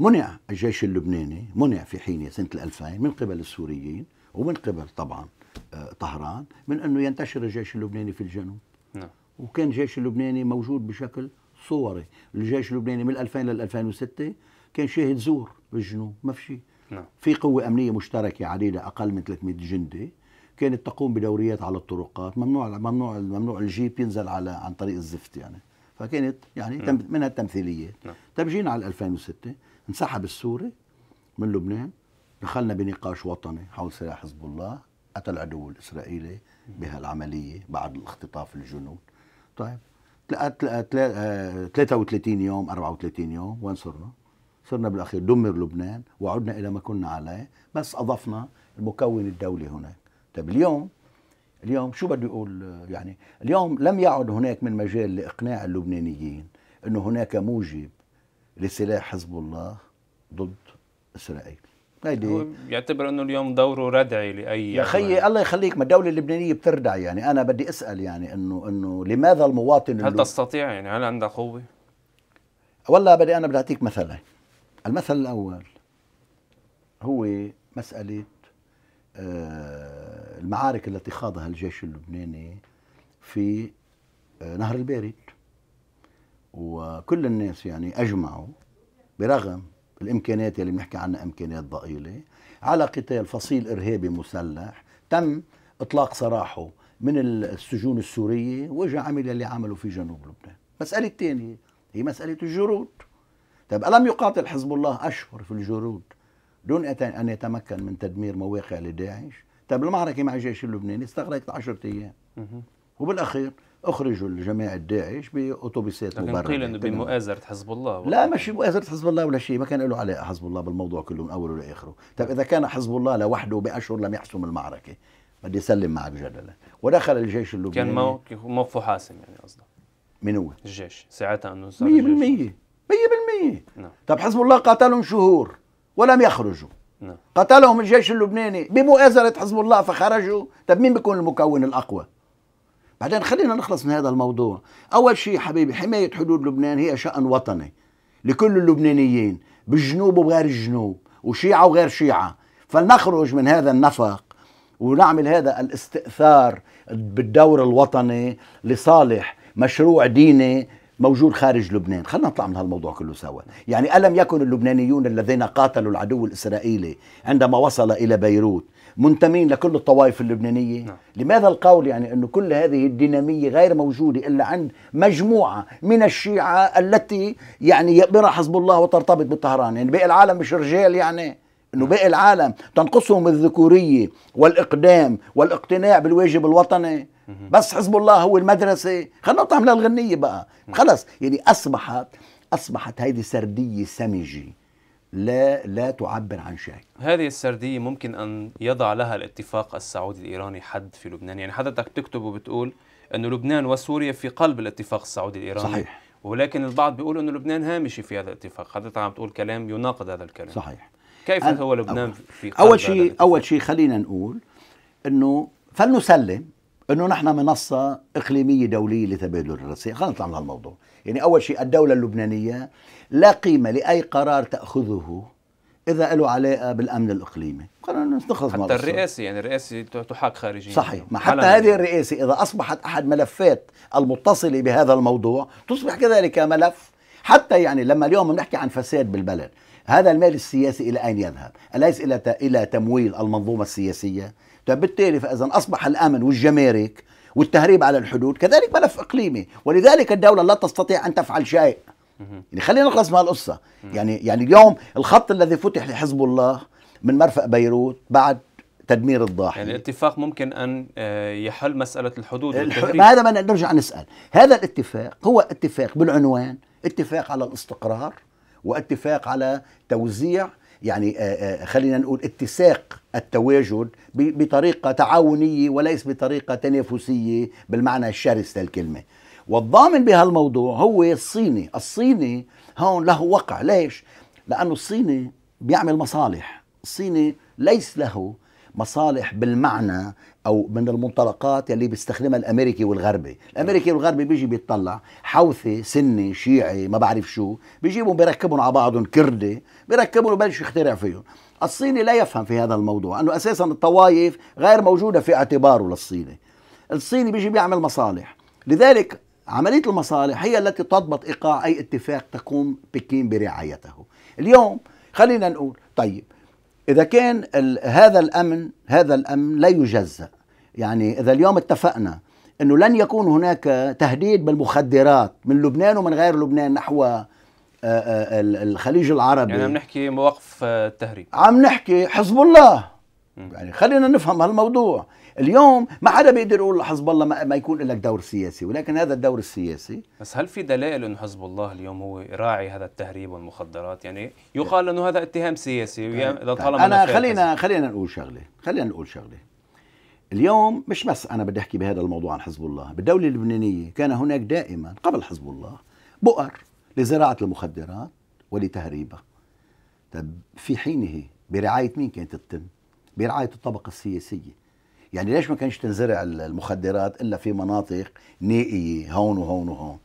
[SPEAKER 2] منع الجيش اللبناني منع في حين سنة 2000 من قبل السوريين ومن قبل طبعا آه، طهران من أنه ينتشر الجيش اللبناني في الجنوب نعم. وكان الجيش اللبناني موجود بشكل صوري الجيش اللبناني من 2000 لل 2006 كان شاهد زور بالجنوب ما في شيء نعم. في قوة أمنية مشتركة عديدة أقل من 300 جندي كانت تقوم بدوريات على الطرقات ممنوع ممنوع ممنوع الجيب ينزل على عن طريق الزفت يعني فكانت يعني نعم. منها التمثيليات نعم. طيب جينا على 2006 انسحب السوري من لبنان دخلنا بنقاش وطني حول سلاح حزب الله أتى العدو الإسرائيلي بهالعملية بعد الاختطاف الجنود طيب تلقى تلقى تلقى 33 يوم 34 يوم وين صرنا؟ صرنا بالاخير دمر لبنان وعدنا الى ما كنا عليه بس اضفنا المكون الدولي هناك طيب اليوم اليوم شو بده يقول يعني اليوم لم يعد هناك من مجال لاقناع اللبنانيين انه هناك موجب لسلاح حزب الله ضد اسرائيل هيدي هو
[SPEAKER 1] يعتبر انه اليوم دوره ردعي لاي يا خيي يعني. الله يخليك ما
[SPEAKER 2] الدوله اللبنانيه بتردع يعني انا بدي اسال يعني انه انه لماذا المواطن هل
[SPEAKER 1] تستطيع يعني هل عندها قوه؟
[SPEAKER 2] والله بدي انا بدي اعطيك مثلين المثل الاول هو مساله آه المعارك التي خاضها الجيش اللبناني في آه، نهر البارد وكل الناس يعني اجمعوا برغم الامكانيات اللي بنحكي عنها امكانيات ضئيله على قتال فصيل ارهابي مسلح تم اطلاق سراحه من السجون السوريه وجا عمل اللي عمله في جنوب لبنان مساله ثانيه هي مساله الجرود طيب الم يقاتل حزب الله اشهر في الجرود دون ان يتمكن من تدمير مواقع لداعش طيب المعركة مع الجيش اللبناني استغرقت 10 أيام وبالأخير اخرجوا الجماعة داعش باوتوبيسات مباركه لكن قيل انه بمؤازرة
[SPEAKER 1] حزب الله لا
[SPEAKER 2] مش مؤازرة حزب الله ولا شيء ما كان له علاقة حزب الله بالموضوع كله من اوله لاخره، طيب اذا كان حزب الله لوحده باشهر لم يحسم المعركة بدي اسلم معك جدلا ودخل الجيش اللبناني
[SPEAKER 1] كان موقفه حاسم يعني قصدك من هو؟ الجيش ساعتها انه 100% 100% نعم
[SPEAKER 2] طيب حزب الله قاتلهم شهور ولم يخرجوا نعم. قتلهم الجيش اللبناني بمؤازرة حزب الله فخرجوا طب مين بيكون المكون الأقوى بعدين خلينا نخلص من هذا الموضوع أول شيء حبيبي حماية حدود لبنان هي شأن وطني لكل اللبنانيين بالجنوب وغير الجنوب وشيعة وغير شيعة فلنخرج من هذا النفق ونعمل هذا الاستئثار بالدور الوطني لصالح مشروع ديني موجود خارج لبنان خلينا نطلع من هالموضوع كله سوا يعني ألم يكن اللبنانيون الذين قاتلوا العدو الإسرائيلي عندما وصل إلى بيروت منتمين لكل الطوائف اللبنانية نعم. لماذا القول يعني أن كل هذه الدينامية غير موجودة إلا عند مجموعة من الشيعة التي يعني يقبرها حزب الله وترتبط بطهران يعني باقي العالم مش رجال يعني انه باقي العالم تنقصهم الذكوريه والاقدام والاقتناع بالواجب الوطني بس حزب الله هو المدرسه خلينا نطلع من الغنيه بقى خلص يعني اصبحت اصبحت هيدي سرديه سمجه لا لا تعبر عن شيء
[SPEAKER 1] هذه السرديه ممكن ان يضع لها الاتفاق السعودي الايراني حد في لبنان يعني حضرتك تكتب وبتقول انه لبنان وسوريا في قلب الاتفاق السعودي الايراني صحيح ولكن البعض بيقول انه لبنان هامشي في هذا الاتفاق حضرتك عم تقول كلام يناقض هذا الكلام صحيح كيف هو لبنان أول. في قلب اول شيء
[SPEAKER 2] اول شيء خلينا نقول انه فلنسلم انه نحن منصه اقليميه دوليه لتبادل الرسائل خلينا نطلع من هالموضوع، يعني اول شيء الدوله اللبنانيه لا قيمه لاي قرار تاخذه اذا له علاقه بالامن الاقليمي، خلينا نخلص حتى الرئاسه
[SPEAKER 1] يعني الرئاسه تحاك خارجيا صحيح، ما حتى هذه
[SPEAKER 2] الرئاسه اذا اصبحت احد ملفات المتصله بهذا الموضوع تصبح كذلك ملف حتى يعني لما اليوم بنحكي عن فساد بالبلد، هذا المال السياسي الى اين يذهب؟ اليس الى الى تمويل المنظومه السياسيه؟ طيب بالتالي فاذا اصبح الامن والجمارك والتهريب على الحدود كذلك ملف اقليمي ولذلك الدوله لا تستطيع ان تفعل شيء يعني خلينا نخلص من القصة يعني يعني اليوم الخط الذي فتح لحزب الله من مرفق بيروت بعد تدمير الضاحي يعني
[SPEAKER 1] الاتفاق ممكن ان آه، يحل مساله الحدود ما هذا ما نرجع
[SPEAKER 2] نسال هذا الاتفاق هو اتفاق بالعنوان اتفاق على الاستقرار واتفاق على توزيع يعني آه، آه، خلينا نقول اتساق التواجد بطريقه تعاونيه وليس بطريقه تنافسيه بالمعنى الشرس للكلمه والضامن بهالموضوع هو الصيني الصيني هون له وقع ليش لانه الصيني بيعمل مصالح الصيني ليس له مصالح بالمعنى او من المنطلقات اللي بيستخدمها الامريكي والغربي الامريكي والغربي بيجي بيطلع حوثي سني شيعي ما بعرف شو بيجيبهم بيركبهم على بعضهم كردي بيركبهم وبلش يخترع فيهم الصيني لا يفهم في هذا الموضوع انه اساسا الطوائف غير موجوده في اعتباره للصيني الصيني بيجي بيعمل مصالح لذلك عملية المصالح هي التي تضبط إيقاع أي اتفاق تقوم بكين برعايته اليوم خلينا نقول طيب إذا كان هذا الأمن هذا الأمن لا يجزأ يعني إذا اليوم اتفقنا أنه لن يكون هناك تهديد بالمخدرات من لبنان ومن غير لبنان نحو آه، آه، الخليج العربي يعني عم
[SPEAKER 1] نحكي مواقف آه، التهريب
[SPEAKER 2] عم نحكي حزب الله يعني خلينا نفهم هالموضوع اليوم ما حدا بيقدر يقول لحزب الله ما, ما يكون لك دور سياسي ولكن هذا الدور السياسي
[SPEAKER 1] بس هل في دلائل انه حزب الله اليوم هو راعي هذا التهريب والمخدرات يعني يقال انه هذا اتهام سياسي طيب، طيب. طالما انا خلينا
[SPEAKER 2] خلينا نقول شغله خلينا نقول شغله اليوم مش بس انا بدي احكي بهذا الموضوع عن حزب الله بالدوله اللبنانيه كان هناك دائما قبل حزب الله بؤر لزراعه المخدرات ولتهريبها طب في حينه برعايه مين كانت تتم برعايه الطبقه السياسيه يعني ليش ما كانش تنزرع المخدرات الا في مناطق نائيه هون وهون وهون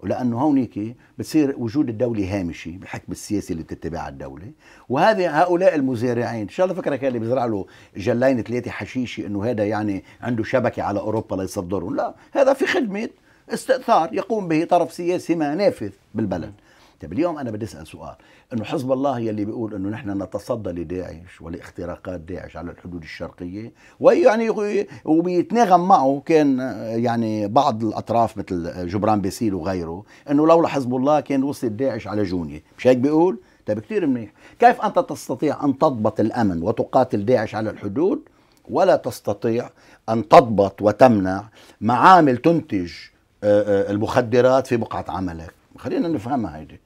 [SPEAKER 2] ولانه هونيك بتصير وجود الدوله هامشي بالحكم السياسي اللي بتتبعه الدوله وهذا هؤلاء المزارعين ان شاء الله فكرك اللي بيزرع له جلين ثلاثه حشيشه انه هذا يعني عنده شبكه على اوروبا ليصدرهم لا هذا في خدمه استئثار يقوم به طرف سياسي ما نافذ بالبلد طيب اليوم انا بدي اسال سؤال انه حزب الله يلي بيقول انه نحن نتصدى لداعش ولاختراقات داعش على الحدود الشرقيه ويعني وبيتناغم معه كان آه، يعني بعض الاطراف مثل آه، جبران بيسيل وغيره انه لولا حزب الله كان وصل داعش على جونية مش هيك بيقول طيب كثير منيح كيف انت تستطيع ان تضبط الامن وتقاتل داعش على الحدود ولا تستطيع ان تضبط وتمنع معامل تنتج آه، المخدرات في بقعه عملك خلينا نفهمها هيدي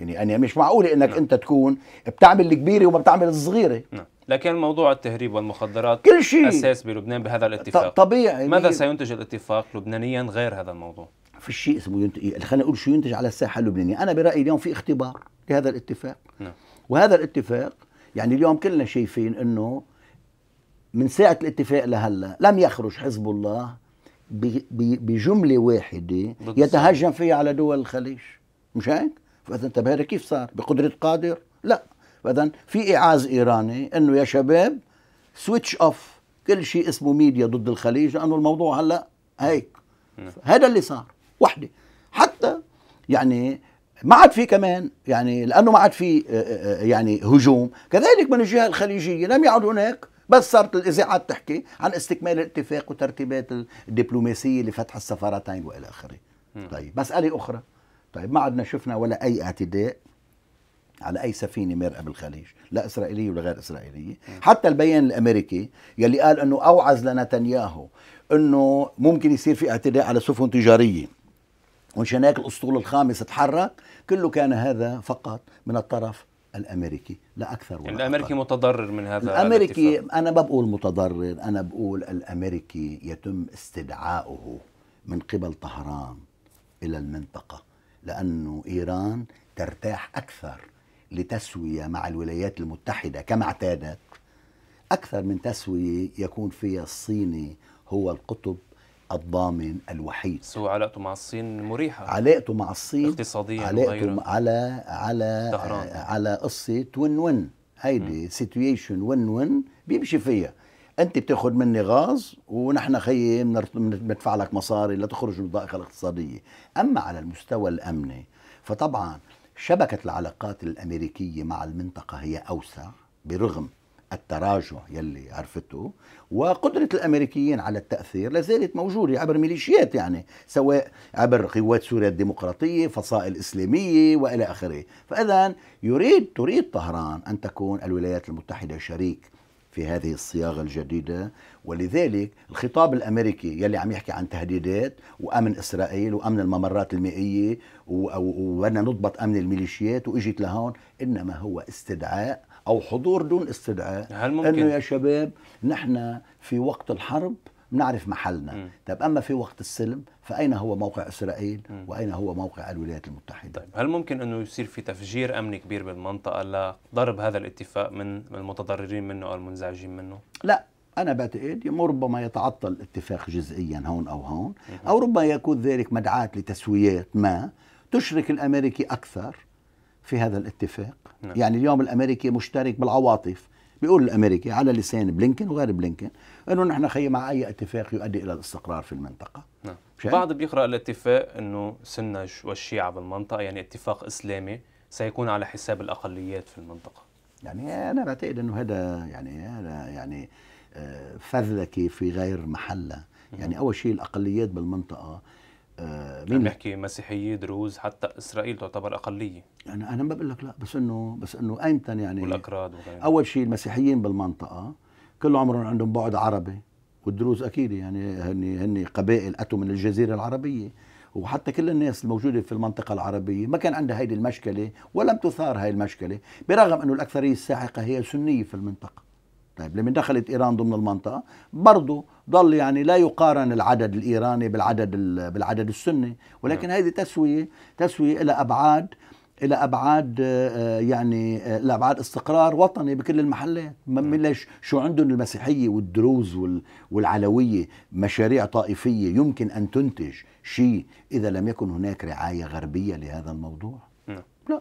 [SPEAKER 2] يعني أنا يعني مش معقولة انك نعم. انت تكون بتعمل الكبيره وما بتعمل الصغيره
[SPEAKER 1] نعم. لكن موضوع التهريب والمخدرات كل شيء اساس بلبنان بهذا الاتفاق طبيعي ماذا يعني سينتج الاتفاق لبنانيا غير هذا الموضوع؟
[SPEAKER 2] في شيء اسمه ينتج خلينا نقول شو ينتج على الساحه اللبنانيه، انا برايي اليوم في اختبار لهذا الاتفاق نعم. وهذا الاتفاق يعني اليوم كلنا شايفين انه من ساعه الاتفاق لهلا لم يخرج حزب الله بجمله واحده يتهجم فيها على دول الخليج مش هيك؟ فاذا طب هذا كيف صار بقدره قادر لا فاذا في اعاز ايراني انه يا شباب سويتش اوف كل شيء اسمه ميديا ضد الخليج لانه الموضوع هلا هيك نعم. هذا اللي صار وحده حتى يعني ما عاد في كمان يعني لانه ما عاد في آه، آه، آه، يعني هجوم كذلك من الجهه الخليجيه لم يعد هناك بس صارت الاذاعات تحكي عن استكمال الاتفاق وترتيبات الدبلوماسيه لفتح السفارتين والى اخره نعم. طيب مساله اخرى طيب ما عدنا شفنا ولا أي اعتداء على اي سفينه مرأة بالخليج لا اسرائيليه ولا غير اسرائيليه حتى البيان الامريكي يلي قال انه اوعز لنتنياهو انه ممكن يصير في اعتداء على سفن تجاريه ومشان هيك الاسطول الخامس تحرك كله كان هذا فقط من الطرف الامريكي لا اكثر ولا يعني
[SPEAKER 1] الامريكي أكثر. متضرر من هذا الامريكي الاتفاق.
[SPEAKER 2] انا ما بقول متضرر انا بقول الامريكي يتم استدعاؤه من قبل طهران الى المنطقه لأنه إيران ترتاح أكثر لتسوية مع الولايات المتحدة كما اعتادت أكثر من تسوية يكون فيها الصيني هو القطب الضامن الوحيد
[SPEAKER 1] سوى علاقته مع الصين مريحة علاقته مع الصين اقتصاديا علاقته
[SPEAKER 2] على على دهران. على قصة وين وين هيدي سيتويشن وين وين بيمشي فيها انت بتاخذ مني غاز ونحن خيي بندفع لك مصاري لتخرج من الضائقه الاقتصاديه اما على المستوى الامني فطبعا شبكه العلاقات الامريكيه مع المنطقه هي اوسع برغم التراجع يلي عرفته وقدرة الأمريكيين على التأثير لازالت موجودة عبر ميليشيات يعني سواء عبر قوات سوريا الديمقراطية فصائل إسلامية وإلى آخره فإذا يريد تريد طهران أن تكون الولايات المتحدة شريك في هذه الصياغه الجديده ولذلك الخطاب الامريكي يلي عم يحكي عن تهديدات وامن اسرائيل وامن الممرات المائيه وبدنا نضبط امن الميليشيات واجت لهون انما هو استدعاء او حضور دون استدعاء هل ممكن؟ انه يا شباب نحن في وقت الحرب بنعرف محلنا م. طيب أما في وقت السلم فأين هو موقع إسرائيل م. وأين هو موقع الولايات
[SPEAKER 1] المتحدة طيب هل ممكن أنه يصير في تفجير أمني كبير بالمنطقة لضرب هذا الاتفاق من المتضررين منه أو المنزعجين منه؟
[SPEAKER 2] لا أنا بعتقد ربما يتعطل الاتفاق جزئيا هون أو هون أو ربما يكون ذلك مدعاة لتسويات ما تشرك الأمريكي أكثر في هذا الاتفاق نعم. يعني اليوم الأمريكي مشترك بالعواطف بيقول الامريكي على لسان بلينكن وغير بلينكن انه نحن خي مع اي اتفاق يؤدي الى الاستقرار في المنطقه نعم بعض
[SPEAKER 1] بيقرا الاتفاق انه السنه والشيعه بالمنطقه يعني اتفاق اسلامي سيكون على حساب الاقليات في المنطقه يعني
[SPEAKER 2] انا بعتقد انه هذا يعني هذا يعني آه، فذلكه في غير محله يعني اول شيء الاقليات بالمنطقه آه، مين نحكي
[SPEAKER 1] مسيحية دروز حتى اسرائيل تعتبر اقليه
[SPEAKER 2] انا انا ما بقول لك لا بس انه بس انه ايمتى يعني
[SPEAKER 1] والاكراد وغيره
[SPEAKER 2] اول شيء المسيحيين بالمنطقه كل عمرهم عندهم بعد عربي والدروز اكيد يعني هن هن قبائل اتوا من الجزيره العربيه وحتى كل الناس الموجوده في المنطقه العربيه ما كان عندها هيدي المشكله ولم تثار هاي المشكله برغم انه الاكثريه الساحقه هي سنيه في المنطقه طيب لما دخلت ايران ضمن المنطقه برضه ضل يعني لا يقارن العدد الايراني بالعدد بالعدد السني ولكن نعم. هذه تسويه تسويه الى ابعاد الى ابعاد آه، يعني آه، الى ابعاد استقرار وطني بكل المحلات نعم. ليش شو عندهم المسيحيه والدروز والعلويه مشاريع طائفيه يمكن ان تنتج شيء اذا لم يكن هناك رعايه غربيه لهذا الموضوع
[SPEAKER 1] نعم. لا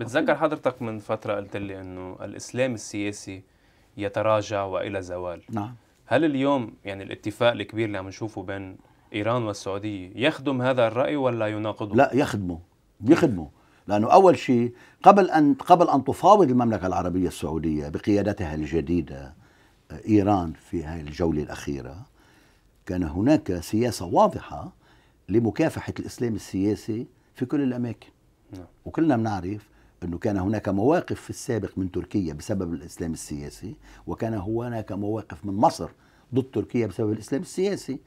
[SPEAKER 1] بتذكر حضرتك من فتره قلت لي انه الاسلام السياسي يتراجع والى زوال نعم هل اليوم يعني الاتفاق الكبير اللي عم نشوفه بين ايران والسعوديه يخدم هذا الراي ولا يناقضه؟ لا يخدمه
[SPEAKER 2] يخدمه لانه اول شيء قبل ان قبل ان تفاوض المملكه العربيه السعوديه بقيادتها الجديده آه، ايران في هذه الجوله الاخيره كان هناك سياسه واضحه لمكافحه الاسلام السياسي في كل الاماكن نعم. وكلنا بنعرف أنه كان هناك مواقف في السابق من تركيا بسبب الإسلام السياسي وكان هناك مواقف من مصر ضد تركيا بسبب الإسلام السياسي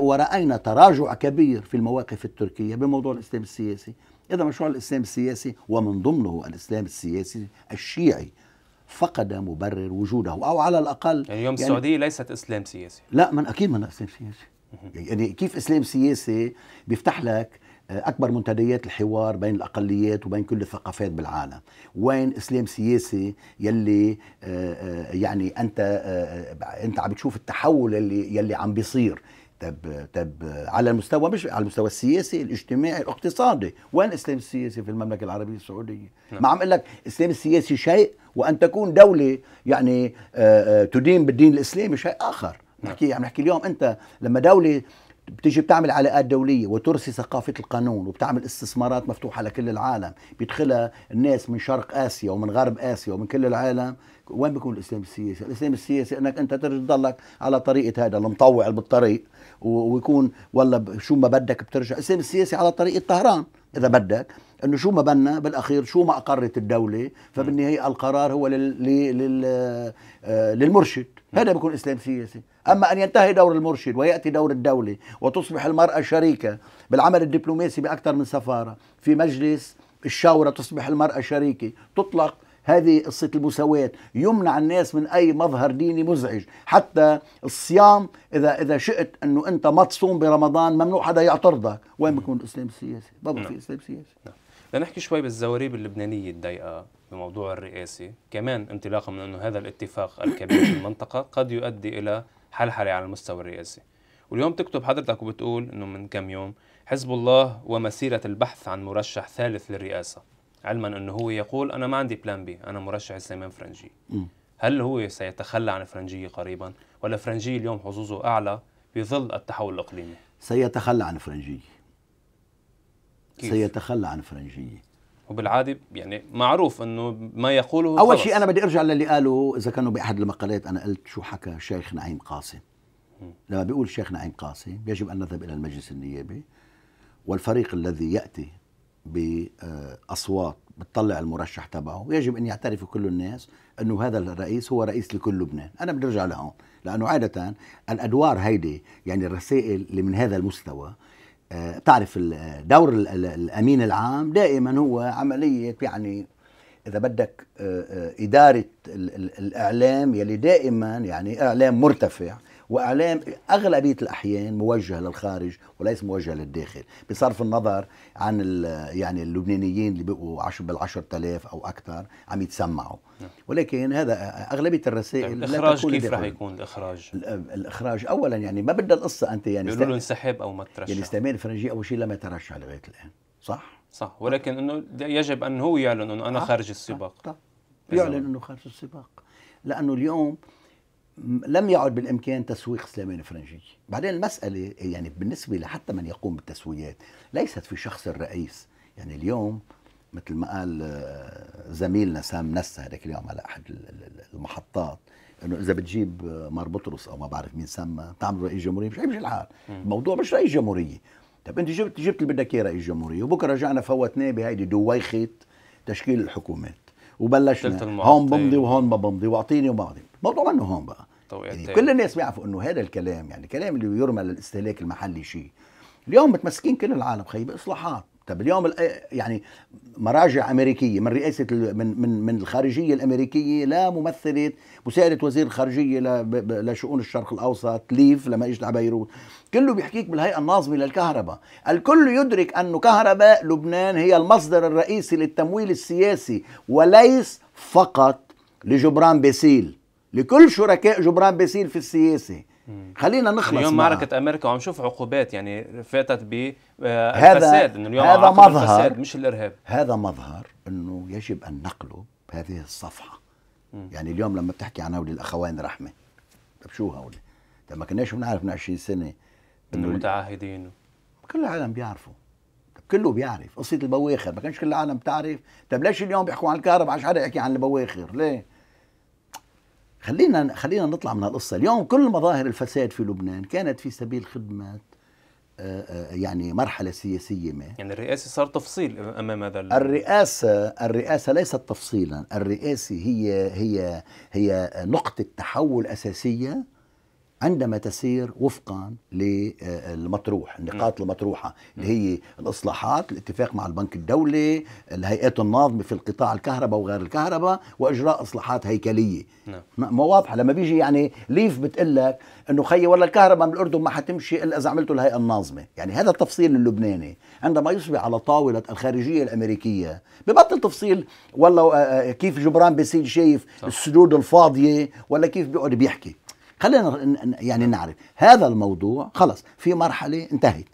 [SPEAKER 2] ورأينا تراجع كبير في المواقف التركية بموضوع الإسلام السياسي إذا مشروع الإسلام السياسي ومن ضمنه الإسلام السياسي الشيعي فقد مبرر وجوده أو
[SPEAKER 1] على الأقل يعني اليوم يعني السعودية ليست إسلام سياسي
[SPEAKER 2] لا من أكيد من إسلام سياسي يعني كيف إسلام سياسي بيفتح لك أكبر منتديات الحوار بين الأقليات وبين كل الثقافات بالعالم وين إسلام سياسي يلي آه، آه، يعني أنت آه، أنت عم بتشوف التحول يلي يلي عم بيصير طب طب على المستوى مش على المستوى السياسي الاجتماعي الاقتصادي وين الاسلام السياسي في المملكه العربيه السعوديه نعم. ما عم اقول لك الاسلام السياسي شيء وان تكون دوله يعني تدين بالدين الاسلامي شيء اخر نعم. نحكي عم نحكي اليوم انت لما دوله بتيجي بتعمل علاقات دوليه وترسي ثقافه القانون وبتعمل استثمارات مفتوحه لكل العالم بيدخلها الناس من شرق اسيا ومن غرب اسيا ومن كل العالم وين بيكون الاسلام السياسي؟ الاسلام السياسي انك انت تضلك على طريقه هذا المطوع اللي بالطريق ويكون والله شو ما بدك بترجع، الاسلام السياسي على طريقه طهران اذا بدك انه شو ما بنا بالاخير شو ما اقرت الدوله فبالنهايه القرار هو لل... لل... لل... آه، للمرشد، هذا بيكون اسلام سياسي. أما أن ينتهي دور المرشد ويأتي دور الدولة وتصبح المرأة شريكة بالعمل الدبلوماسي بأكثر من سفارة في مجلس الشاورة تصبح المرأة شريكة تطلق هذه قصة المساواة يمنع الناس من أي مظهر ديني مزعج حتى الصيام إذا إذا شئت أنه أنت ما تصوم برمضان ممنوع حدا يعترضك وين بيكون الإسلام السياسي بابا في نعم. إسلام
[SPEAKER 1] سياسي نعم. لنحكي شوي بالزواريب اللبنانية الضيقة بموضوع الرئاسة كمان انطلاقا من أنه هذا الاتفاق الكبير في المنطقة قد يؤدي إلى حلحله على المستوى الرئاسي واليوم تكتب حضرتك وبتقول انه من كم يوم حزب الله ومسيرة البحث عن مرشح ثالث للرئاسة علما انه هو يقول انا ما عندي بلان بي انا مرشح سليمان فرنجي هل هو سيتخلى عن فرنجي قريبا ولا فرنجي اليوم حظوظه اعلى بظل التحول الاقليمي
[SPEAKER 2] سيتخلى عن فرنجي كيف؟ سيتخلى
[SPEAKER 1] عن فرنجي وبالعاده يعني معروف انه ما يقوله اول شيء انا بدي
[SPEAKER 2] ارجع للي قاله اذا كانوا باحد المقالات انا قلت شو حكى الشيخ نعيم قاسم لما بيقول الشيخ نعيم قاسم يجب ان نذهب الى المجلس النيابي والفريق الذي ياتي باصوات بتطلع المرشح تبعه يجب ان يعترف كل الناس انه هذا الرئيس هو رئيس لكل لبنان انا بدي ارجع لهون لانه عاده الادوار هيدي يعني الرسائل اللي من هذا المستوى آه، تعرف دور الامين العام دائما هو عمليه يعني اذا بدك آه، آه، اداره الاعلام يلي دائما يعني اعلام مرتفع واعلام اغلبيه الاحيان موجه للخارج وليس موجه للداخل بصرف النظر عن يعني اللبنانيين اللي بقوا عشر بال 10000 او اكثر عم يتسمعوا نعم. ولكن هذا اغلبيه الرسائل طيب الاخراج كيف داخل. رح يكون الاخراج؟ الاخراج اولا يعني ما بدها القصه انت يعني بيقولوا له
[SPEAKER 1] انسحب او ما ترشح يعني
[SPEAKER 2] استعمال فرنجي اول شيء لم يترشح لغايه الان صح؟
[SPEAKER 1] صح ولكن انه يجب ان هو يعلن انه انا آه، خارج آه، السباق آه. يعلن انه خارج
[SPEAKER 2] السباق لانه اليوم لم يعد بالامكان تسويق سليمان فرنجي بعدين المساله يعني بالنسبه لحتى من يقوم بالتسويات ليست في شخص الرئيس يعني اليوم مثل ما قال آه، زميلنا سام نسا هذاك اليوم على احد المحطات انه اذا بتجيب آه، مار بطرس او ما بعرف مين سمى تعمل رئيس جمهوريه مش هيمشي الحال الموضوع مش رئيس جمهوريه طيب انت جبت جبت اللي بدك اياه رئيس جمهوريه وبكره رجعنا فوتناه بهيدي دويخه تشكيل الحكومات وبلشنا هون بمضي وهون ما بمضي واعطيني وما بعطيني الموضوع منه هون بقى التوقيع يعني كل الناس بيعرفوا انه هذا الكلام يعني الكلام اللي يرمى للاستهلاك المحلي شيء اليوم متمسكين كل العالم خي باصلاحات طب اليوم يعني مراجع امريكيه من رئاسه من من من الخارجيه الامريكيه لا ممثله مساعده وزير الخارجيه لشؤون الشرق الاوسط ليف لما اجت على بيروت كله بيحكيك بالهيئه الناظمه للكهرباء الكل يدرك انه كهرباء لبنان هي المصدر الرئيسي للتمويل السياسي وليس فقط لجبران باسيل لكل شركاء جبران باسيل في السياسه خلينا نخلص اليوم معها.
[SPEAKER 1] معركة أمريكا وعم نشوف عقوبات يعني فاتت ب آه، هذا إنه اليوم هذا مظهر الفساد مش الإرهاب
[SPEAKER 2] هذا مظهر إنه يجب أن نقلب هذه الصفحة مم. يعني اليوم لما بتحكي عن هول الأخوين رحمة طب شو هول؟ طب ما كناش بنعرف من 20
[SPEAKER 1] سنة إنه المتعهدين
[SPEAKER 2] كل العالم بيعرفوا كله بيعرف قصة البواخر ما كانش كل العالم بتعرف طب ليش اليوم بيحكوا عن الكهرباء عشان حدا يحكي عن البواخر ليه؟ خلينا خلينا نطلع من هالقصه اليوم كل مظاهر الفساد في لبنان كانت في سبيل خدمه آه، آه، يعني مرحلة سياسية ما
[SPEAKER 1] يعني الرئاسة صار تفصيل أمام هذا
[SPEAKER 2] الرئاسة الرئاسة ليست تفصيلا الرئاسة هي هي هي نقطة تحول أساسية عندما تسير وفقا للمطروح النقاط المطروحه اللي هي الاصلاحات الاتفاق مع البنك الدولي الهيئات الناظمه في القطاع الكهرباء وغير الكهرباء واجراء اصلاحات هيكليه نعم. ما واضحه لما بيجي يعني ليف بتقول لك انه خيي والله الكهرباء من الاردن ما حتمشي الا اذا عملته الهيئه الناظمه يعني هذا التفصيل اللبناني عندما يصبح على طاوله الخارجيه الامريكيه ببطل تفصيل والله آه، آه، كيف جبران بيصير شايف السدود الفاضيه ولا كيف بيقعد بيحكي خلينا يعني نعرف هذا الموضوع خلص في مرحلة انتهت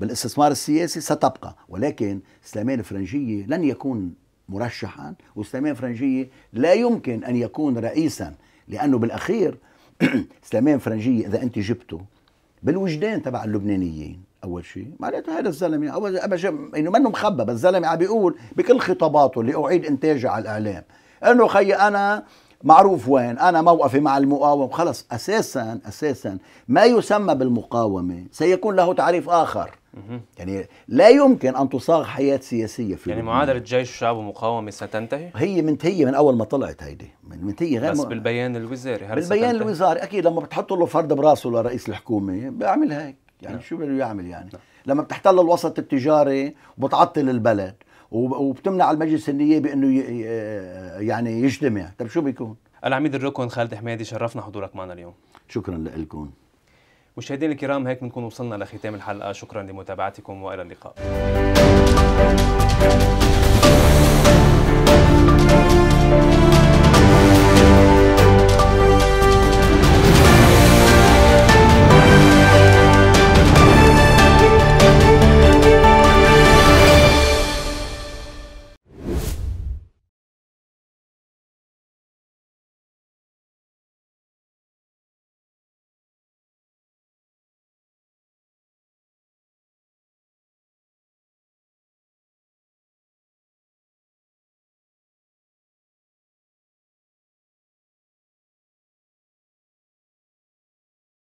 [SPEAKER 2] بالاستثمار السياسي ستبقى ولكن سليمان فرنجية لن يكون مرشحا وسليمان فرنجية لا يمكن أن يكون رئيسا لأنه بالأخير *clears throat* سليمان فرنجية إذا أنت جبته بالوجدان تبع اللبنانيين اول شيء معناته هذا الزلمه اول انه منه مخبى بس الزلمه عم بيقول بكل خطاباته اللي اعيد انتاجها على الاعلام انه خي انا معروف وين انا موقفي مع المقاومه خلص اساسا اساسا ما يسمى بالمقاومه سيكون له تعريف اخر يعني لا يمكن ان تصاغ حياه سياسيه في يعني معادله
[SPEAKER 1] جيش الشعب ومقاومه ستنتهي؟
[SPEAKER 2] هي منتهيه من اول ما طلعت هيدي منتهيه غير بس م...
[SPEAKER 1] بالبيان الوزاري هل بالبيان
[SPEAKER 2] ستنتهي؟ الوزاري اكيد لما بتحط له فرد براسه لرئيس الحكومه بيعمل هيك يعني نعم. شو بده يعمل يعني نعم. لما بتحتل الوسط التجاري وبتعطل البلد وبتمنع المجلس النيابي انه يعني يجتمع طب شو بيكون
[SPEAKER 1] العميد الركن خالد حمادي شرفنا حضورك معنا اليوم شكرا لكم مشاهدينا الكرام هيك بنكون وصلنا لختام الحلقه شكرا لمتابعتكم والى اللقاء